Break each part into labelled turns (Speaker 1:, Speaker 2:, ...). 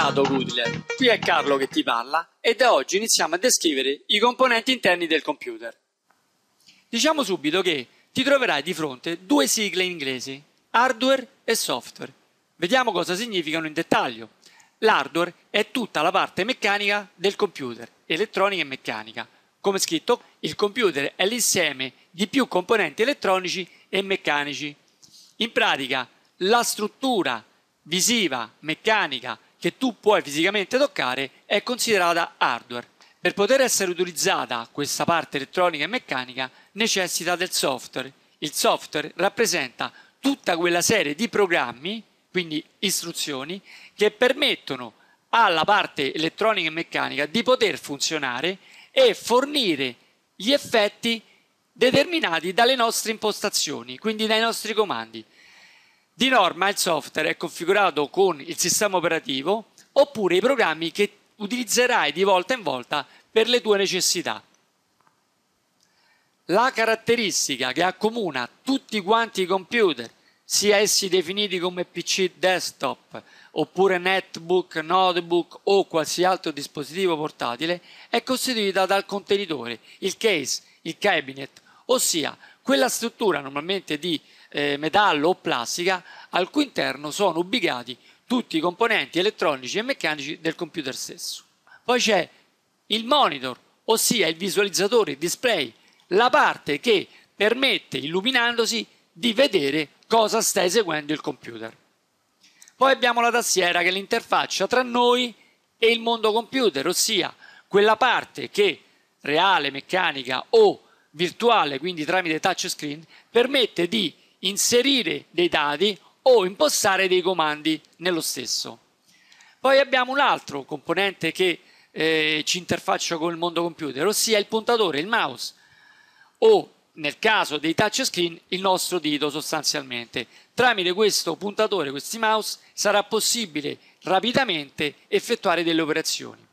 Speaker 1: Bentornato Goodler, qui è Carlo che ti parla e da oggi iniziamo a descrivere i componenti interni del computer. Diciamo subito che ti troverai di fronte due sigle inglesi, hardware e software. Vediamo cosa significano in dettaglio. L'hardware è tutta la parte meccanica del computer, elettronica e meccanica. Come scritto, il computer è l'insieme di più componenti elettronici e meccanici. In pratica, la struttura visiva, meccanica, che tu puoi fisicamente toccare è considerata hardware. Per poter essere utilizzata questa parte elettronica e meccanica necessita del software. Il software rappresenta tutta quella serie di programmi, quindi istruzioni, che permettono alla parte elettronica e meccanica di poter funzionare e fornire gli effetti determinati dalle nostre impostazioni, quindi dai nostri comandi. Di norma il software è configurato con il sistema operativo oppure i programmi che utilizzerai di volta in volta per le tue necessità. La caratteristica che accomuna tutti quanti i computer, sia essi definiti come PC desktop oppure netbook, notebook o qualsiasi altro dispositivo portatile, è costituita dal contenitore, il case, il cabinet, ossia quella struttura normalmente di eh, metallo o plastica al cui interno sono ubicati tutti i componenti elettronici e meccanici del computer stesso. Poi c'è il monitor, ossia il visualizzatore, il display, la parte che permette, illuminandosi, di vedere cosa sta eseguendo il computer. Poi abbiamo la tastiera che è l'interfaccia tra noi e il mondo computer, ossia quella parte che reale, meccanica o virtuale, quindi tramite touchscreen, permette di inserire dei dati o impostare dei comandi nello stesso. Poi abbiamo un altro componente che eh, ci interfaccia con il mondo computer, ossia il puntatore, il mouse o nel caso dei touchscreen il nostro dito sostanzialmente. Tramite questo puntatore, questi mouse, sarà possibile rapidamente effettuare delle operazioni.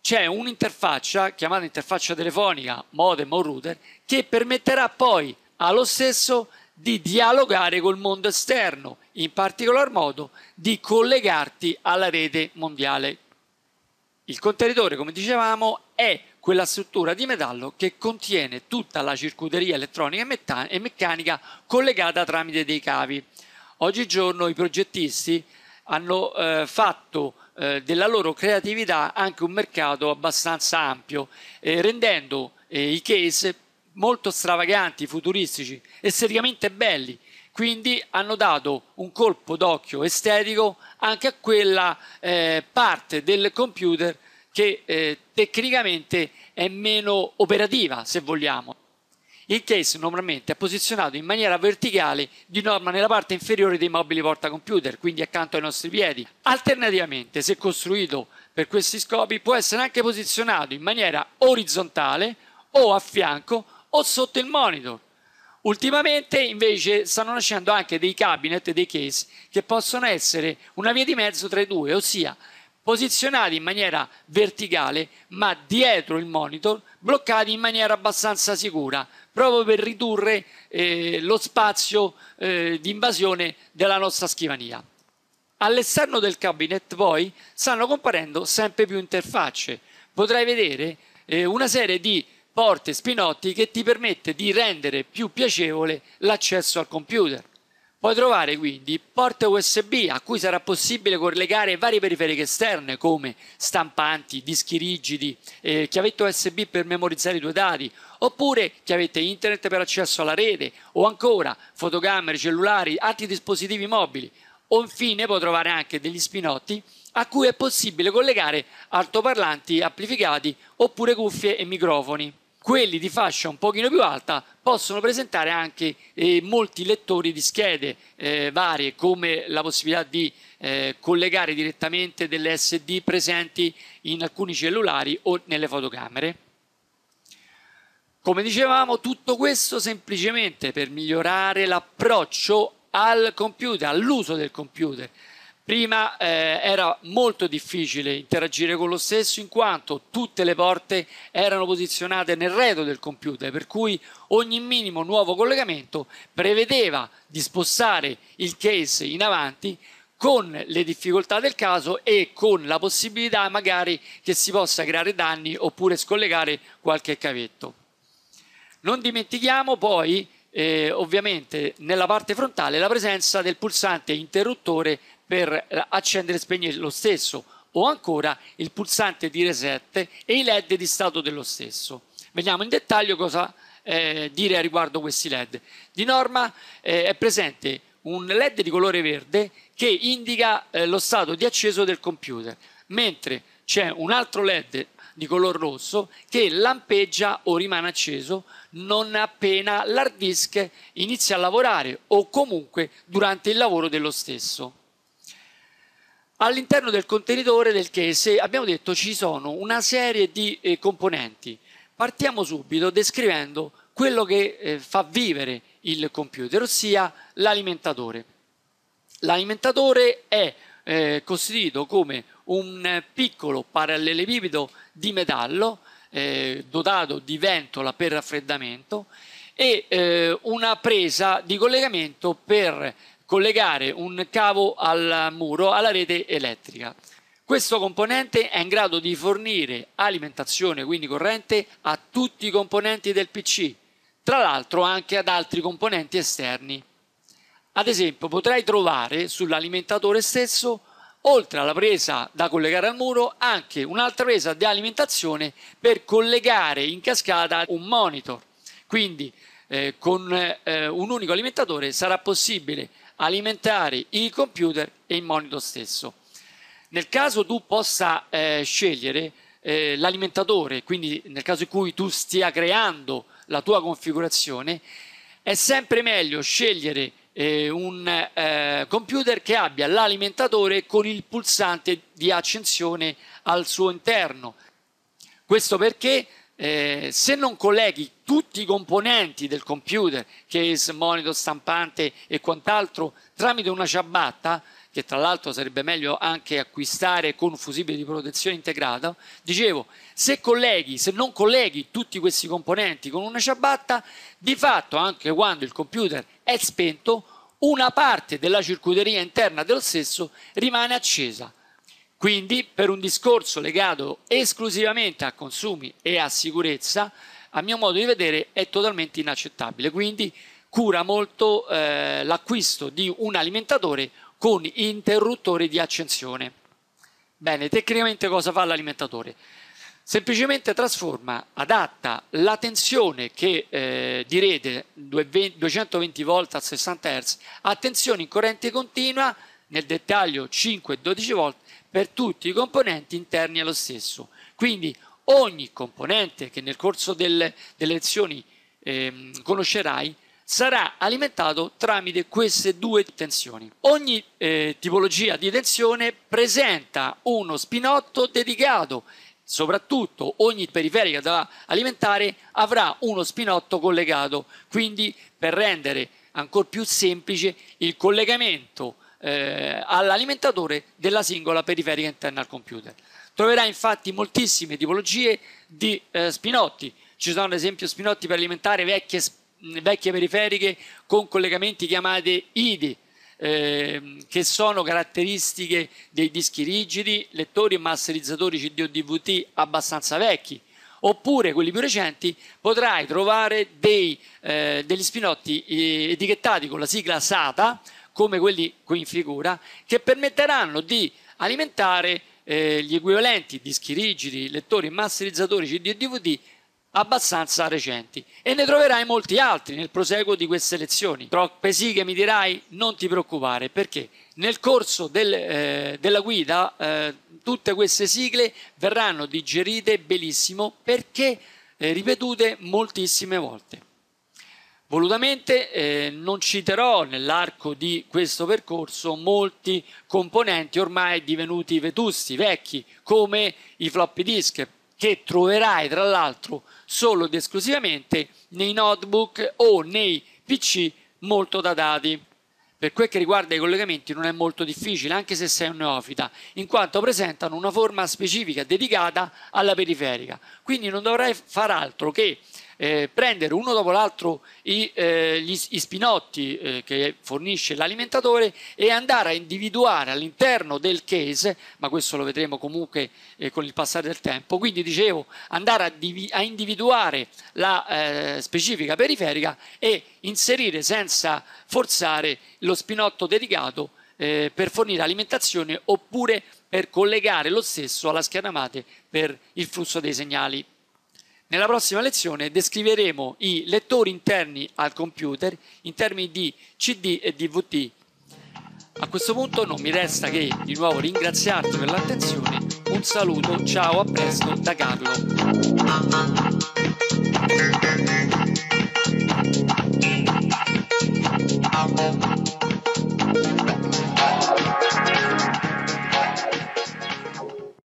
Speaker 1: C'è un'interfaccia chiamata interfaccia telefonica, modem o router che permetterà poi allo stesso di dialogare col mondo esterno, in particolar modo di collegarti alla rete mondiale. Il contenitore, come dicevamo, è quella struttura di metallo che contiene tutta la circuiteria elettronica e, meccanica collegata tramite dei cavi. Oggigiorno i progettisti hanno eh, fatto eh, della loro creatività anche un mercato abbastanza ampio, eh, rendendo eh, i case molto stravaganti, futuristici, esteticamente belli. Quindi hanno dato un colpo d'occhio estetico anche a quella eh, parte del computer che eh, tecnicamente è meno operativa, se vogliamo. Il case normalmente è posizionato in maniera verticale, di norma nella parte inferiore dei mobili portacomputer, quindi accanto ai nostri piedi. Alternativamente, se costruito per questi scopi, può essere anche posizionato in maniera orizzontale o a fianco o sotto il monitor. Ultimamente invece stanno nascendo anche dei cabinet, dei case, che possono essere una via di mezzo tra i due, ossia posizionati in maniera verticale ma dietro il monitor, bloccati in maniera abbastanza sicura, proprio per ridurre eh, lo spazio eh, di invasione della nostra scrivania. All'esterno del cabinet poi stanno comparendo sempre più interfacce. Potrai vedere eh, una serie di porte Spinotti che ti permette di rendere più piacevole l'accesso al computer. Puoi trovare quindi porte USB a cui sarà possibile collegare varie periferiche esterne come stampanti, dischi rigidi, eh, chiavette USB per memorizzare i tuoi dati, oppure chiavette internet per accesso alla rete, o ancora fotocamere, cellulari, altri dispositivi mobili. O infine puoi trovare anche degli spinotti a cui è possibile collegare altoparlanti amplificati oppure cuffie e microfoni quelli di fascia un pochino più alta possono presentare anche eh, molti lettori di schede eh, varie come la possibilità di eh, collegare direttamente delle SD presenti in alcuni cellulari o nelle fotocamere. Come dicevamo, tutto questo semplicemente per migliorare l'approccio al computer, all'uso del computer, Prima eh, era molto difficile interagire con lo stesso in quanto tutte le porte erano posizionate nel reto del computer, per cui ogni minimo nuovo collegamento prevedeva di spostare il case in avanti con le difficoltà del caso e con la possibilità magari che si possa creare danni oppure scollegare qualche cavetto. Non dimentichiamo poi eh, ovviamente nella parte frontale la presenza del pulsante interruttore per eh, accendere e spegnere lo stesso o ancora il pulsante di reset e i led di stato dello stesso. Vediamo in dettaglio cosa eh, dire a riguardo questi led. Di norma eh, è presente un led di colore verde che indica eh, lo stato di acceso del computer, mentre c'è un altro led di color rosso che lampeggia o rimane acceso non appena l'hard disk inizia a lavorare o comunque durante il lavoro dello stesso all'interno del contenitore del case abbiamo detto ci sono una serie di eh, componenti. Partiamo subito descrivendo quello che eh, fa vivere il computer, ossia l'alimentatore. L'alimentatore è eh, costituito come un piccolo parallelepipedo di metallo eh, dotato di ventola per raffreddamento e eh, una presa di collegamento per collegare un cavo al muro alla rete elettrica. Questo componente è in grado di fornire alimentazione, quindi corrente, a tutti i componenti del PC, tra l'altro anche ad altri componenti esterni. Ad esempio potrai trovare sull'alimentatore stesso, oltre alla presa da collegare al muro, anche un'altra presa di alimentazione per collegare in cascata un monitor. Quindi eh, con eh, un unico alimentatore sarà possibile alimentare i computer e il monitor stesso. Nel caso tu possa eh, scegliere eh, l'alimentatore, quindi nel caso in cui tu stia creando la tua configurazione, è sempre meglio scegliere eh, un eh, computer che abbia l'alimentatore con il pulsante di accensione al suo interno. Questo perché eh, se non colleghi tutti i componenti del computer, case, monitor, stampante e quant'altro, tramite una ciabatta, che tra l'altro sarebbe meglio anche acquistare con un fusibile di protezione integrata, dicevo, se colleghi, se non colleghi tutti questi componenti con una ciabatta, di fatto anche quando il computer è spento, una parte della circuiteria interna dello stesso rimane accesa quindi per un discorso legato esclusivamente a consumi e a sicurezza, a mio modo di vedere è totalmente inaccettabile. Quindi cura molto eh, l'acquisto di un alimentatore con interruttore di accensione. Bene, tecnicamente cosa fa l'alimentatore? Semplicemente trasforma, adatta la tensione che, eh, di rete 220 volt a 60 Hz a tensione in corrente continua, nel dettaglio 5 12 V, per tutti i componenti interni allo stesso. Quindi ogni componente che nel corso delle, delle lezioni eh, conoscerai sarà alimentato tramite queste due tensioni. Ogni eh, tipologia di tensione presenta uno spinotto dedicato, soprattutto ogni periferica da alimentare avrà uno spinotto collegato, quindi per rendere ancora più semplice il collegamento eh, all'alimentatore della singola periferica interna al computer. Troverà infatti moltissime tipologie di eh, spinotti, ci sono ad esempio spinotti per alimentare vecchie, vecchie periferiche con collegamenti chiamati IDI, eh, che sono caratteristiche dei dischi rigidi, lettori e masterizzatori CD o DVT abbastanza vecchi, oppure quelli più recenti potrai trovare dei, eh, degli spinotti eh, etichettati con la sigla SATA come quelli qui in figura, che permetteranno di alimentare eh, gli equivalenti dischi rigidi, lettori, masterizzatori CD e DVD abbastanza recenti e ne troverai molti altri nel proseguo di queste lezioni. Troppe che mi dirai, non ti preoccupare perché nel corso del, eh, della guida eh, tutte queste sigle verranno digerite benissimo perché eh, ripetute moltissime volte. Volutamente eh, non citerò nell'arco di questo percorso molti componenti ormai divenuti vetusti, vecchi, come i floppy disk, che troverai tra l'altro solo ed esclusivamente nei notebook o nei PC molto datati. Per quel che riguarda i collegamenti non è molto difficile, anche se sei un neofita, in quanto presentano una forma specifica dedicata alla periferica. Quindi non dovrai far altro che eh, prendere uno dopo l'altro i, eh, gli, i spinotti eh, che fornisce l'alimentatore e andare a individuare all'interno del case, ma questo lo vedremo comunque eh, con il passare del tempo, quindi dicevo andare a, divi- a individuare la eh, specifica periferica e inserire senza forzare lo spinotto dedicato eh, per fornire alimentazione oppure per collegare lo stesso alla schermate per il flusso dei segnali nella prossima lezione descriveremo i lettori interni al computer in termini di CD e DVT. A questo punto non mi resta che di nuovo ringraziarti per l'attenzione, un saluto, ciao, a presto da Carlo.